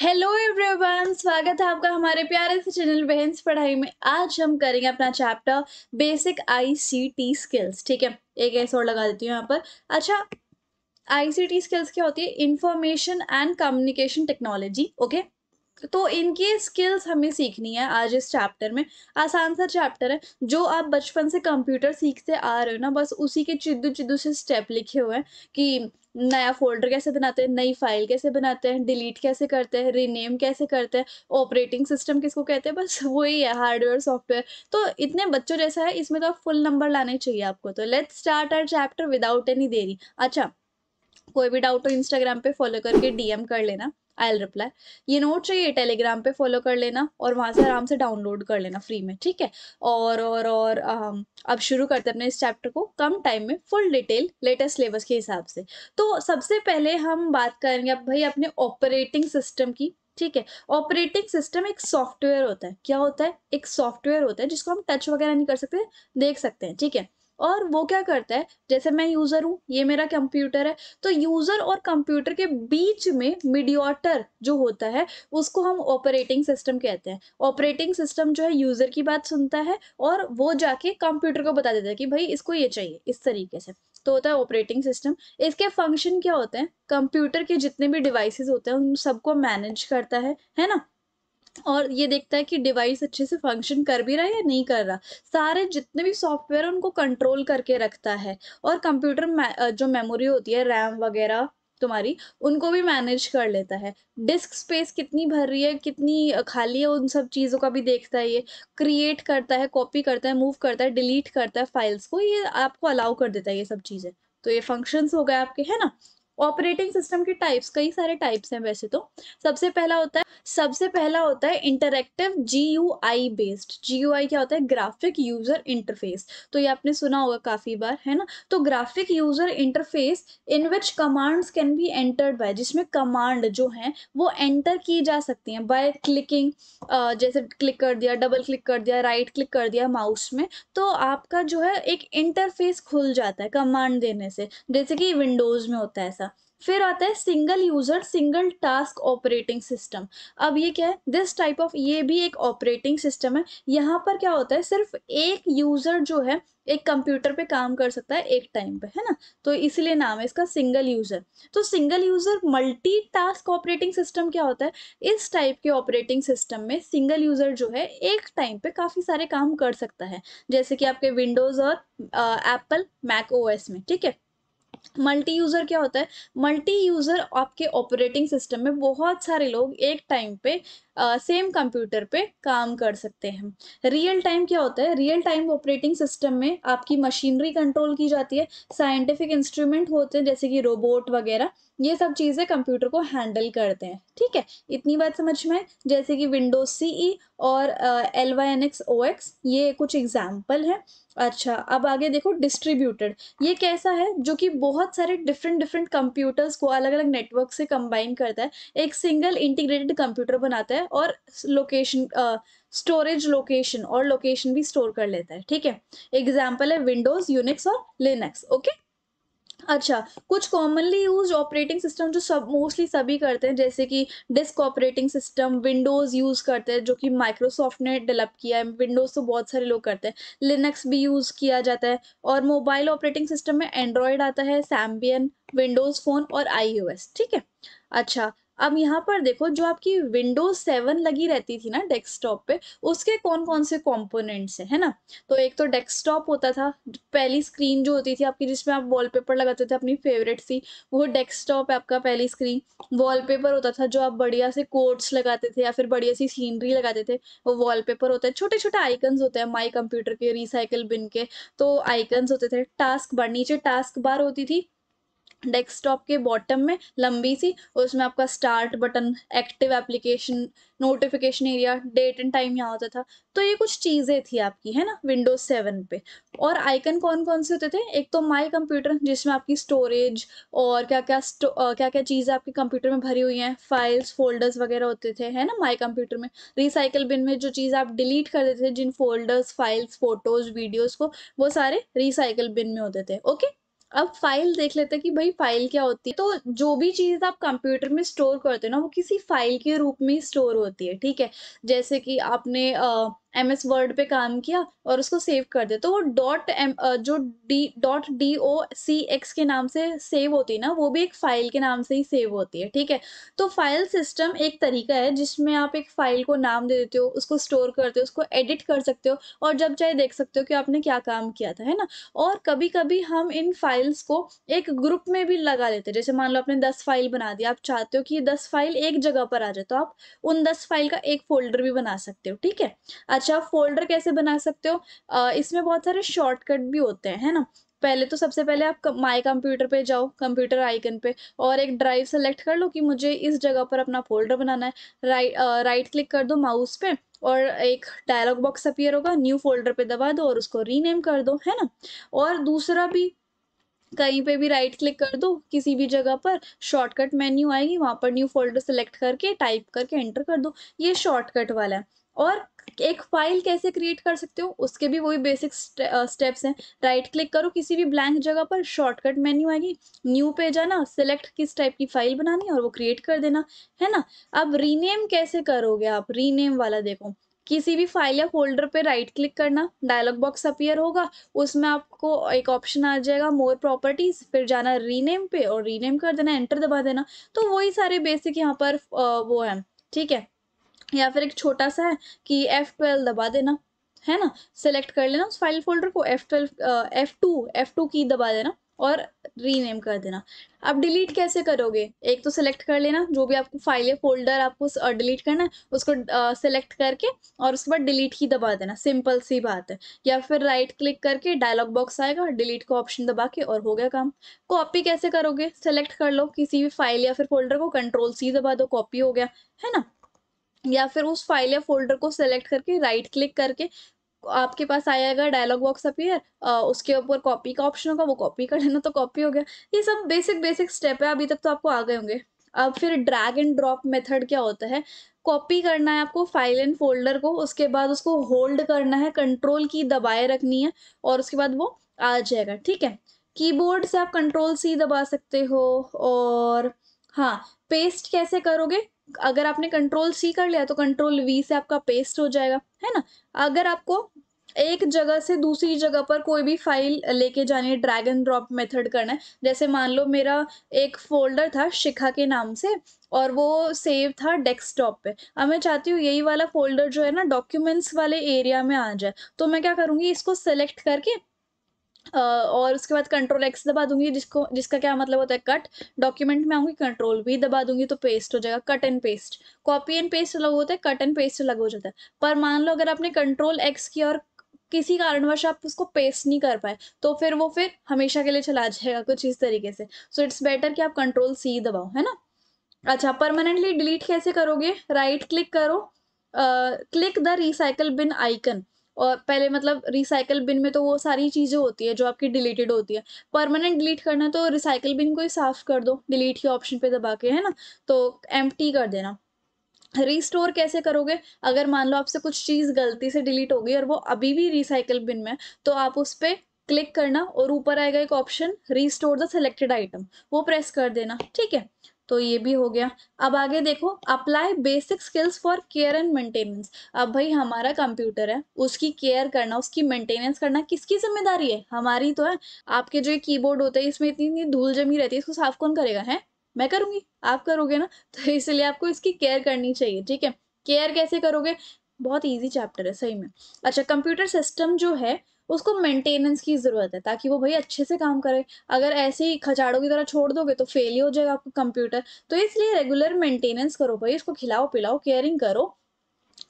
hello everyone स्वागत है आपका हमारे प्यारे से चैनल बहन्स पढ़ाई में आज हम करेंगे अपना चैप्टर बेसिक आईसीटी स्किल्स ठीक है एक ऐसा और लगा देती हूँ यहाँ पर अच्छा आईसीटी स्किल्स क्या होती है information and communication technology okay तो इनकी स्किल्स हमें सीखनी है आज इस चैप्टर में आसान सा चैप्टर है जो आप बचपन से कंप्यूटर सीखते आ रहे हो ना बस उसी के चिद्दू चिद्दू से स्टेप लिखे हुए हैं कि नया फोल्डर कैसे बनाते हैं नई फाइल कैसे बनाते हैं डिलीट कैसे करते हैं रीनेम कैसे करते हैं ऑपरेटिंग सिस्टम किसको कहते हैं बस वही है हार्डवेयर सॉफ्टवेयर तो इतने बच्चों जैसा है इसमें तो आप फुल नंबर लाने चाहिए आपको तो let's start our chapter without any देरी अच्छा कोई भी डाउट हो इंस्टाग्राम पे फॉलो करके डीएम कर लेना आई एल रिप्लाई ये नोट चाहिए टेलीग्राम पे फॉलो कर लेना और वहाँ से आराम से डाउनलोड कर लेना फ्री में ठीक है और और और अब शुरू करते हैं अपने इस चैप्टर को कम टाइम में फुल डिटेल लेटेस्ट सिलेबस के हिसाब से तो सबसे पहले हम बात करेंगे अब भाई अपने ऑपरेटिंग सिस्टम की ठीक है ऑपरेटिंग सिस्टम एक सॉफ्टवेयर होता है क्या होता है एक सॉफ्टवेयर होता है जिसको हम टच वगैरह नहीं कर सकते देख सकते हैं ठीक है और वो क्या करता है जैसे मैं यूज़र हूँ ये मेरा कंप्यूटर है तो यूज़र और कंप्यूटर के बीच में मीडियोटर जो होता है उसको हम ऑपरेटिंग सिस्टम कहते हैं ऑपरेटिंग सिस्टम जो है यूज़र की बात सुनता है और वो जाके कंप्यूटर को बता देता है कि भाई इसको ये चाहिए इस तरीके से तो होता है ऑपरेटिंग सिस्टम इसके फंक्शन क्या होते हैं कंप्यूटर के जितने भी डिवाइसेस होते हैं उन सबको मैनेज करता है है ना और ये देखता है कि डिवाइस अच्छे से फंक्शन कर भी रहा है या नहीं कर रहा सारे जितने भी सॉफ्टवेयर उनको कंट्रोल करके रखता है और कंप्यूटर जो मेमोरी होती है रैम वगैरह तुम्हारी उनको भी मैनेज कर लेता है डिस्क स्पेस कितनी भर रही है कितनी खाली है उन सब चीज़ों का भी देखता है ये क्रिएट करता है कॉपी करता है मूव करता है डिलीट करता है फाइल्स को ये आपको अलाउ कर देता है ये सब चीज़ें तो ये फंक्शंस हो गए आपके है ना ऑपरेटिंग सिस्टम के टाइप्स कई सारे टाइप्स हैं वैसे तो सबसे पहला होता है सबसे पहला होता है interactive G U I based G U I क्या होता है ग्राफिक यूजर इंटरफेस तो ये आपने सुना होगा काफ़ी बार है ना तो graphic user interface in which commands can be entered by जिसमें कमांड जो हैं वो एंटर की जा सकती हैं बाय क्लिकिंग जैसे क्लिक कर दिया डबल क्लिक कर दिया राइट क्लिक कर दिया माउस में तो आपका जो है एक इंटरफेस खुल जाता है कमांड देने से जैसे कि विंडोज़ में होता है ऐसा फिर आता है single user single task operating system अब ये क्या है दिस टाइप ऑफ ये भी एक ऑपरेटिंग सिस्टम है यहाँ पर क्या होता है सिर्फ एक यूज़र जो है एक कंप्यूटर पे काम कर सकता है एक टाइम पे है ना तो इसलिए नाम है इसका सिंगल यूज़र तो single user multi task operating system क्या होता है इस टाइप के ऑपरेटिंग सिस्टम में सिंगल यूज़र जो है एक टाइम पे काफ़ी सारे काम कर सकता है जैसे कि आपके विंडोज़ और एप्पल मैक ओ में ठीक है मल्टी यूज़र क्या होता है मल्टी यूज़र आपके ऑपरेटिंग सिस्टम में बहुत सारे लोग एक टाइम पे सेम कंप्यूटर पे काम कर सकते हैं रियल टाइम क्या होता है रियल टाइम ऑपरेटिंग सिस्टम में आपकी मशीनरी कंट्रोल की जाती है साइंटिफिक इंस्ट्रूमेंट होते हैं जैसे कि रोबोट वगैरह ये सब चीज़ें कंप्यूटर को हैंडल करते हैं ठीक है इतनी बात समझ में जैसे कि विंडोज सी ई और L Y N X O X ये कुछ एग्जाम्पल है अच्छा अब आगे देखो डिस्ट्रीब्यूटेड ये कैसा है जो कि बहुत सारे डिफरेंट डिफरेंट कंप्यूटर्स को अलग अलग नेटवर्क से कंबाइन करता है एक सिंगल इंटीग्रेटेड कंप्यूटर बनाता है और लोकेशन स्टोरेज लोकेशन और लोकेशन भी स्टोर कर लेता है ठीक है एग्जाम्पल है विंडोज यूनिक्स और लिनक्स ओके अच्छा कुछ कॉमनली यूज ऑपरेटिंग सिस्टम जो सब मोस्टली सभी करते हैं जैसे कि disk operating system Windows use करते हैं जो कि माइक्रोसॉफ्ट ने डेवलप किया है विंडोज़ तो बहुत सारे लोग करते हैं लिनक्स भी यूज़ किया जाता है और मोबाइल ऑपरेटिंग सिस्टम में एंड्रॉयड आता है सैम्बियन विंडोज़ फ़ोन और आई ठीक है अच्छा अब यहाँ पर देखो जो आपकी विंडोज सेवन लगी रहती थी ना डेस्कटॉप पे उसके कौन कौन से कॉम्पोनेंट्स हैं है ना तो एक तो डेस्कटॉप होता था पहली स्क्रीन जो होती थी आपकी जिसमें आप वॉलपेपर लगाते थे अपनी फेवरेट सी वो डेस्कटॉप है आपका पहली स्क्रीन वॉलपेपर होता था जो आप बढ़िया से कोड्स लगाते थे या फिर बढ़िया सी सीनरी लगाते थे वो वॉलपेपर होता है छोटे छोटे आइकन्स होते हैं माई कंप्यूटर के रिसाइकिल बिन के तो आइकन्स होते थे टास्क बार नीचे टास्क बार होती थी डेस्कटॉप के बॉटम में लंबी सी और उसमें आपका start button active application notification area date and time यहाँ होता था तो ये कुछ चीज़ें थी आपकी है ना विंडोज़ सेवन पे और आइकन कौन कौन से होते थे एक तो माई कंप्यूटर जिसमें आपकी स्टोरेज और क्या क्या आ, क्या क्या चीज़ें आपके कंप्यूटर में भरी हुई हैं फाइल्स फोल्डर्स वगैरह होते थे है ना माई कंप्यूटर में रिसाइकल बिन में जो चीज़ आप डिलीट कर देते थे जिन फोल्डर्स फाइल्स फोटोज़ वीडियोज़ को वो सारे रिसाइकल बिन में होते थे ओके अब फाइल देख लेते हैं कि भाई फाइल क्या होती है तो जो भी चीज़ आप कंप्यूटर में स्टोर करते हो ना वो किसी फाइल के रूप में स्टोर होती है ठीक है जैसे कि आपने आ, एम एस वर्ड पे काम किया और उसको सेव कर दिया तो वो डॉट एम जो D dot D O C X के नाम से सेव होती है ना वो भी एक फ़ाइल के नाम से ही सेव होती है ठीक है तो फाइल सिस्टम एक तरीका है जिसमें आप एक फ़ाइल को नाम दे देते हो उसको स्टोर करते हो उसको एडिट कर सकते हो और जब चाहे देख सकते हो कि आपने क्या काम किया था है ना और कभी कभी हम इन फाइल्स को एक ग्रुप में भी लगा लेते हैं जैसे मान लो आपने दस फाइल बना दी आप चाहते हो कि दस फाइल एक जगह पर आ जाए तो आप उन दस फाइल का एक फोल्डर भी बना सकते हो ठीक है अच्छा अच्छा आप फोल्डर कैसे बना सकते हो इसमें बहुत सारे शॉर्टकट भी होते हैं है ना पहले तो सबसे पहले आप माई कंप्यूटर पे जाओ कंप्यूटर आइकन पे और एक ड्राइव सेलेक्ट कर लो कि मुझे इस जगह पर अपना फोल्डर बनाना है राइट राइट क्लिक कर दो माउस पे और एक डायलॉग बॉक्स अपियर होगा न्यू फोल्डर पे दबा दो और उसको रीनेम कर दो है ना और दूसरा भी कहीं पे भी राइट क्लिक कर दो किसी भी जगह पर शॉर्टकट मेन्यू आएगी वहाँ पर न्यू फोल्डर सेलेक्ट करके टाइप करके एंटर कर दो ये शॉर्टकट वाला है और एक फाइल कैसे क्रिएट कर सकते हो उसके भी वही बेसिक स्टेप्स हैं राइट क्लिक करो किसी भी ब्लैंक जगह पर शॉर्टकट मेन्यू आएगी न्यू पे जाना सेलेक्ट किस टाइप की फाइल बनानी और वो क्रिएट कर देना है ना अब रीनेम कैसे करोगे आप रीनेम वाला देखो किसी भी फाइल या फोल्डर पे राइट क्लिक करना डायलॉग बॉक्स अपियर होगा उसमें आपको एक ऑप्शन आ जाएगा मोर प्रॉपर्टीज फिर जाना रीनेम पे और रीनेम कर देना एंटर दबा देना तो वही सारे बेसिक यहाँ पर वो है ठीक है या फिर एक छोटा सा है कि एफ ट्वेल्व दबा देना है ना सेलेक्ट कर लेना उस फाइल फोल्डर को F twelve F two F two की दबा देना और रीनेम कर देना अब डिलीट कैसे करोगे एक तो सिलेक्ट कर लेना जो भी आपको फाइल या फोल्डर आपको डिलीट करना है उसको सिलेक्ट करके और उसके बाद डिलीट की दबा देना सिंपल सी बात है या फिर राइट क्लिक करके डायलॉग बॉक्स आएगा डिलीट का ऑप्शन दबा के और हो गया काम कॉपी कैसे करोगे सेलेक्ट कर लो किसी भी फाइल या फिर फोल्डर को कंट्रोल सी दबा दो कॉपी हो गया है ना या फिर उस फाइल या फोल्डर को सेलेक्ट करके राइट क्लिक करके आपके पास आएगा डायलॉग बॉक्स अपीयर उसके ऊपर कॉपी का ऑप्शन होगा वो कॉपी कर लेना तो कॉपी हो गया ये सब बेसिक बेसिक स्टेप है अभी तक तो आपको आ गए होंगे अब फिर ड्रैग एंड ड्रॉप मेथड क्या होता है कॉपी करना है आपको फाइल एंड फोल्डर को उसके बाद उसको होल्ड करना है कंट्रोल की दबाए रखनी है और उसके बाद वो आ जाएगा ठीक है कीबोर्ड से आप कंट्रोल सी दबा सकते हो और हाँ पेस्ट कैसे करोगे अगर आपने कंट्रोल सी कर लिया तो कंट्रोल वी से आपका पेस्ट हो जाएगा है ना अगर आपको एक जगह से दूसरी जगह पर कोई भी फाइल लेके जानी है ड्रैग एंड ड्रॉप मेथड करना है जैसे मान लो मेरा एक फोल्डर था शिखा के नाम से और वो सेव था डेस्कटॉप पे अब मैं चाहती हूँ यही वाला फोल्डर जो है ना डॉक्यूमेंट्स वाले एरिया में आ जाए तो मैं क्या करूँगी इसको सेलेक्ट करके और उसके बाद कंट्रोल एक्स दबा दूंगी जिसको जिसका क्या मतलब होता है कट डॉक्यूमेंट में आऊंगी कंट्रोल भी दबा दूंगी तो पेस्ट हो जाएगा cut and paste copy and paste अलग होता है कट एंड पेस्ट अलग हो जाता है पर मान लो अगर आपने कंट्रोल एक्स किया और किसी कारणवश आप उसको पेस्ट नहीं कर पाए तो फिर वो फिर हमेशा के लिए चला जाएगा कुछ इस तरीके से सो इट्स बेटर कि आप कंट्रोल सी दबाओ है ना अच्छा परमानेंटली डिलीट कैसे करोगे राइट क्लिक करो click the recycle bin icon और पहले मतलब रिसाइकल बिन में तो वो सारी चीज़ें होती है जो आपकी डिलीटेड होती है परमानेंट डिलीट करना है तो रिसाइकल बिन को ही साफ़ कर दो डिलीट के ऑप्शन पे दबा के है ना तो एम कर देना रिस्टोर कैसे करोगे अगर मान लो आपसे कुछ चीज़ गलती से डिलीट हो गई और वो अभी भी रिसाइकल बिन में तो आप उस पर क्लिक करना और ऊपर आएगा एक option restore the selected item वो प्रेस कर देना ठीक है तो ये भी हो गया अब आगे देखो apply basic skills for care and maintenance अब भाई हमारा कंप्यूटर है उसकी केयर करना उसकी मेंटेनेंस करना किसकी जिम्मेदारी है हमारी तो है आपके जो कीबोर्ड होता है इसमें इतनी इतनी धूल जमी रहती है इसको साफ कौन करेगा है मैं करूँगी आप करोगे ना तो इसलिए आपको इसकी केयर करनी चाहिए ठीक है केयर कैसे करोगे बहुत ईजी चैप्टर है सही में अच्छा कंप्यूटर सिस्टम जो है उसको मेंटेनेंस की ज़रूरत है ताकि वो भाई अच्छे से काम करे अगर ऐसे ही खचाड़ों की तरह छोड़ दोगे तो फेल ही हो जाएगा आपका कंप्यूटर तो इसलिए रेगुलर मेंटेनेंस करो भाई उसको खिलाओ पिलाओ केयरिंग करो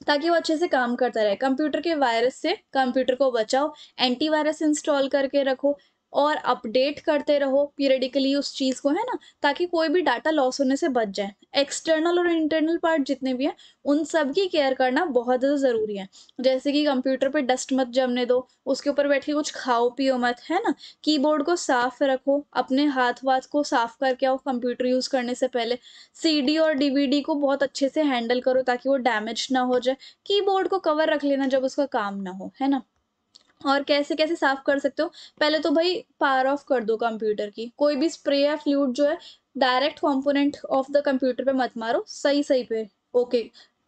ताकि वो अच्छे से काम करता रहे कंप्यूटर के वायरस से कंप्यूटर को बचाओ एंटीवायरस इंस्टॉल करके रखो और अपडेट करते रहो पीरियडिकली उस चीज़ को है ना ताकि कोई भी डाटा लॉस होने से बच जाए एक्सटर्नल और इंटरनल पार्ट जितने भी हैं उन सब की केयर करना बहुत ज़्यादा ज़रूरी है जैसे कि कंप्यूटर पे डस्ट मत जमने दो उसके ऊपर बैठ के कुछ खाओ पियो मत है ना कीबोर्ड को साफ रखो अपने हाथ वाथ को साफ करके आओ कंप्यूटर यूज़ करने से पहले सी और डी को बहुत अच्छे से हैंडल करो ताकि वो डैमेज ना हो जाए कीबोर्ड को कवर रख लेना जब उसका काम ना हो है ना और कैसे कैसे साफ़ कर सकते हो पहले तो भाई पावर ऑफ कर दो कंप्यूटर की कोई भी स्प्रे या फ्लूड जो है direct component of the computer पे मत मारो सही सही पे ओके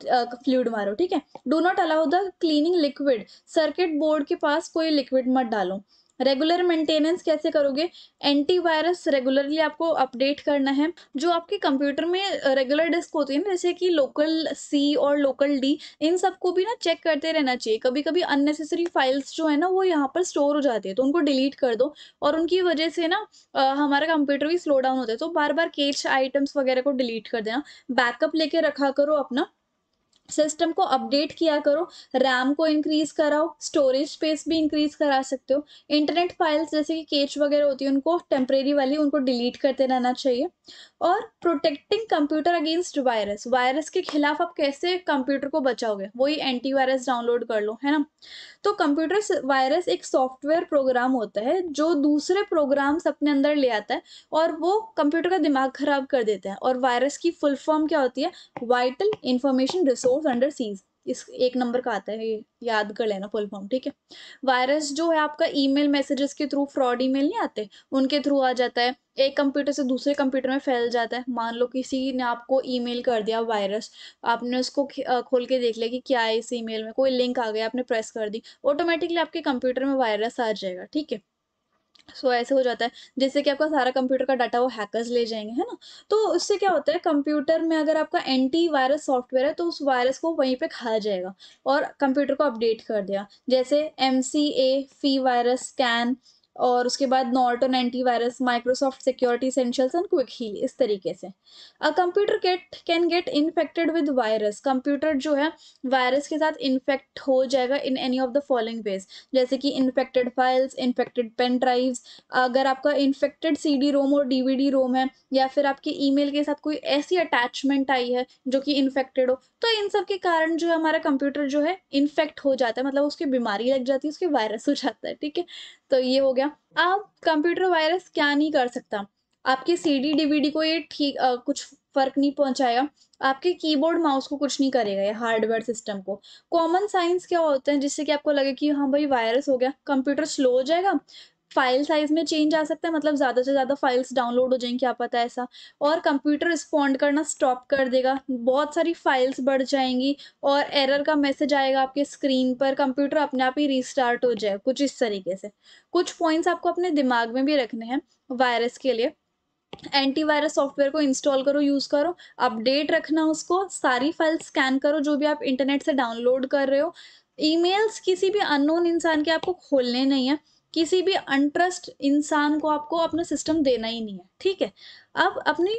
फ्लूड मारो ठीक है do not allow the cleaning liquid circuit board के पास कोई लिक्विड मत डालो रेगुलर मेंटेनेंस कैसे करोगे एंटीवायरस रेगुलरली आपको अपडेट करना है जो आपके कंप्यूटर में रेगुलर डिस्क होती है ना जैसे कि लोकल सी और लोकल डी इन सबको भी ना चेक करते रहना चाहिए कभी कभी अननेसेसरी फाइल्स जो है ना वो यहाँ पर स्टोर हो जाती है तो उनको डिलीट कर दो और उनकी वजह से ना हमारा कंप्यूटर भी स्लो डाउन होता है तो बार बार केच आइटम्स वगैरह को डिलीट कर देना बैकअप लेके रखा करो अपना सिस्टम को अपडेट किया करो रैम को इंक्रीज़ कराओ स्टोरेज स्पेस भी इंक्रीज़ करा सकते हो इंटरनेट फाइल्स जैसे कि केच वगैरह होती है उनको टेम्परेरी वाली उनको डिलीट करते रहना चाहिए और protecting computer against virus virus के खिलाफ आप कैसे कंप्यूटर को बचाओगे वही एंटी वायरस डाउनलोड कर लो है ना तो कंप्यूटर वायरस एक सॉफ्टवेयर प्रोग्राम होता है जो दूसरे प्रोग्राम्स अपने अंदर ले आता है और वो कंप्यूटर का दिमाग खराब कर देते हैं और वायरस की फुल फॉर्म क्या होती है vital information resource stores under seize इस एक नंबर का आता है ये याद कर लेना फुल फॉर्म ठीक है वायरस जो है आपका ईमेल मैसेजेस के थ्रू फ्रॉड ईमेल नहीं आते उनके थ्रू आ जाता है एक कंप्यूटर से दूसरे कंप्यूटर में फैल जाता है मान लो किसी ने आपको ईमेल कर दिया वायरस आपने उसको खोल के देख लिया कि क्या है इस ईमेल में कोई लिंक आ गया आपने प्रेस कर दी ऑटोमेटिकली आपके कंप्यूटर में वायरस आ जाएगा ठीक है सो so, ऐसे हो जाता है जैसे कि आपका सारा कंप्यूटर का डाटा वो हैकर्स ले जाएंगे है ना तो उससे क्या होता है कंप्यूटर में अगर आपका एंटी वायरस सॉफ्टवेयर है तो उस वायरस को वहीं पे खा जाएगा और कंप्यूटर को अपडेट कर दिया जैसे McAfee virus scan और उसके बाद Norton antivirus Microsoft security essentials and quick ही इस तरीके से अ कंप्यूटर केट can get infected with virus computer जो है वायरस के साथ इन्फेक्ट हो जाएगा in any of the following ways जैसे कि infected files infected pen drives अगर आपका इन्फेक्टेड सी डी रोम और डी वी डी रोम है या फिर आपके ई मेल के साथ कोई ऐसी अटैचमेंट आई है जो कि इन्फेक्टेड हो तो इन सब के कारण जो है हमारा कंप्यूटर जो है इन्फेक्ट हो जाता है मतलब उसकी बीमारी लग जाती है उसके वायरस हो जाता है ठीक है तो ये हो गया अब कंप्यूटर वायरस क्या नहीं कर सकता आपके सीडी डीवीडी को ये ठीक कुछ फर्क नहीं पहुंचाएगा आपके कीबोर्ड माउस को कुछ नहीं करेगा ये हार्डवेयर सिस्टम को कॉमन साइंस क्या होते हैं जिससे कि आपको लगे कि हाँ भाई वायरस हो गया कंप्यूटर स्लो हो जाएगा फाइल साइज़ में चेंज आ सकता है मतलब ज़्यादा से ज़्यादा फाइल्स डाउनलोड हो जाएंगी क्या पता है ऐसा और कंप्यूटर रिस्पॉन्ड करना स्टॉप कर देगा बहुत सारी फाइल्स बढ़ जाएंगी और एरर का मैसेज आएगा आपके स्क्रीन पर कंप्यूटर अपने आप ही रिस्टार्ट हो जाए कुछ इस तरीके से कुछ पॉइंट्स आपको अपने दिमाग में भी रखने हैं वायरस के लिए एंटीवायरस सॉफ्टवेयर को इंस्टॉल करो यूज़ करो अपडेट रखना उसको सारी फाइल स्कैन करो जो भी आप इंटरनेट से डाउनलोड कर रहे हो ईमेल्स किसी भी अननोन इंसान के आपको खोलने नहीं है किसी भी अनट्रस्ट इंसान को आपको अपना सिस्टम देना ही नहीं है ठीक है अब अपनी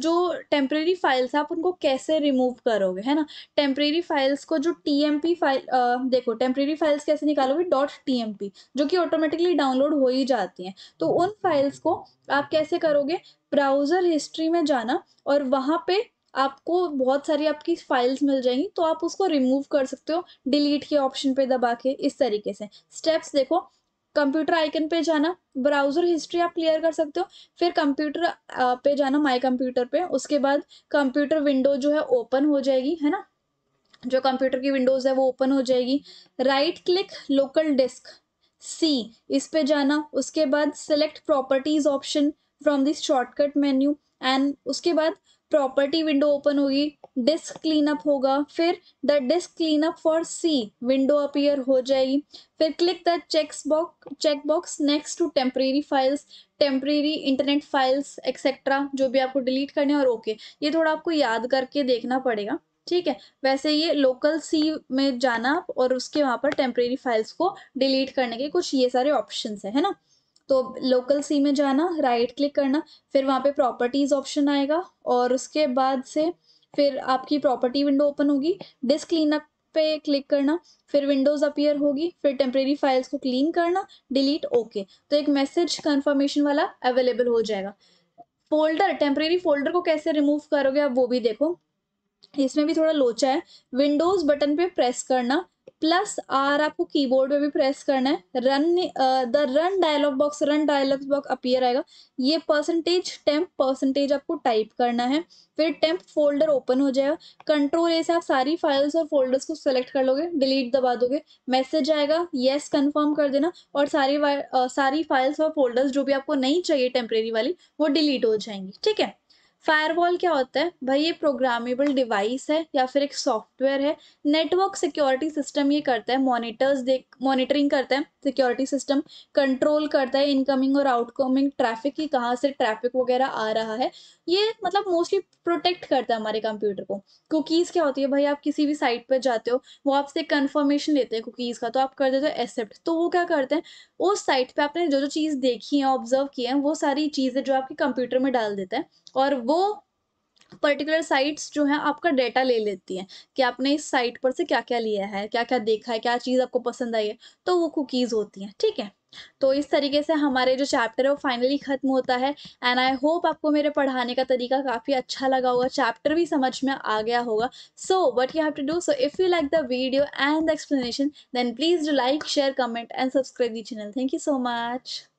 जो टेम्प्रेरी फाइल्स आप उनको कैसे रिमूव करोगे है ना टेम्प्रेरी फाइल्स को जो टी एम पी फाइल देखो टेम्प्रेरी फाइल्स कैसे निकालोगे डॉट टी एम पी जो कि ऑटोमेटिकली डाउनलोड हो ही जाती हैं तो उन फाइल्स को आप कैसे करोगे ब्राउज़र हिस्ट्री में जाना और वहाँ पे आपको बहुत सारी आपकी फाइल्स मिल जाएंगी तो आप उसको रिमूव कर सकते हो डिलीट के ऑप्शन पे दबा के इस तरीके से स्टेप्स देखो कंप्यूटर आइकन पे जाना ब्राउज़र हिस्ट्री आप क्लियर कर सकते हो फिर कंप्यूटर पे जाना माय कंप्यूटर पे उसके बाद कंप्यूटर विंडो जो है ओपन हो जाएगी है ना जो कंप्यूटर की विंडोज़ है वो ओपन हो जाएगी right click local disk C इस पे जाना उसके बाद select properties option from this shortcut menu and उसके बाद प्रॉपर्टी विंडो ओपन होगी डिस्क क्लीनअप होगा फिर the disk cleanup for C window appear हो जाएगी फिर click the check box check box next to temporary files temporary internet files etcetera जो भी आपको डिलीट करने और ओके ये थोड़ा आपको याद करके देखना पड़ेगा ठीक है वैसे ये लोकल सी में जाना और उसके वहाँ पर टेम्प्रेरी फाइल्स को डिलीट करने के कुछ ये सारे ऑप्शन है ना तो लोकल सी में जाना राइट क्लिक करना फिर वहाँ पे प्रॉपर्टीज़ ऑप्शन आएगा और उसके बाद से फिर आपकी प्रॉपर्टी विंडो ओपन होगी डिस्क क्लीनअप पे क्लिक करना फिर विंडोज़ अपियर होगी फिर टेम्प्रेरी फाइल्स को क्लीन करना डिलीट ओके तो एक मैसेज कंफर्मेशन वाला अवेलेबल हो जाएगा फोल्डर टेम्प्रेरी फोल्डर को कैसे रिमूव करोगे आप वो भी देखो इसमें भी थोड़ा लोचा है विंडोज़ बटन पे प्रेस करना प्लस आर आपको कीबोर्ड पे भी प्रेस करना है run the run dialog box run dialog box appear आएगा ये परसेंटेज टेम्प परसेंटेज आपको टाइप करना है फिर टेम्प फोल्डर ओपन हो जाएगा कंट्रोल ए से आप सारी फाइल्स और फोल्डर्स को सेलेक्ट कर लोगे डिलीट दबा दोगे मैसेज आएगा येस कंफर्म कर देना और सारी आ, सारी फाइल्स और फोल्डर्स जो भी आपको नहीं चाहिए टेम्परेरी वाली वो डिलीट हो जाएंगी ठीक है फायरवॉल क्या होता है भाई ये प्रोग्रामेबल डिवाइस है या फिर एक सॉफ्टवेयर है नेटवर्क सिक्योरिटी सिस्टम ये करता है मॉनिटर्स देख मॉनिटरिंग करता है सिक्योरिटी सिस्टम कंट्रोल करता है इनकमिंग और आउटकमिंग ट्रैफिक की कहाँ से ट्रैफिक वगैरह आ रहा है ये मतलब मोस्टली प्रोटेक्ट करता है हमारे कंप्यूटर को कुकीज़ क्या होती है भाई आप किसी भी साइट पर जाते हो वो आपसे कन्फर्मेशन लेते हैं कुकीज़ का तो आप कर देते हो एक्सेप्ट तो वो क्या करते हैं उस साइट पर आपने जो जो चीज़ देखी है ऑब्जर्व किए है वो सारी चीज़ें जो आपके कंप्यूटर में डाल देते हैं और वो पर्टिकुलर साइट्स जो हैं आपका डेटा ले लेती हैं कि आपने इस साइट पर से क्या क्या लिया है क्या क्या देखा है क्या चीज़ आपको पसंद आई है तो वो कुकीज़ होती हैं ठीक है तो इस तरीके से हमारे जो चैप्टर है वो फाइनली ख़त्म होता है एंड आई होप आपको मेरे पढ़ाने का तरीका काफ़ी अच्छा लगा होगा चैप्टर भी समझ में आ गया होगा so what you have to do so if you like the video and the explanation then please do like share comment and subscribe the channel thank you so much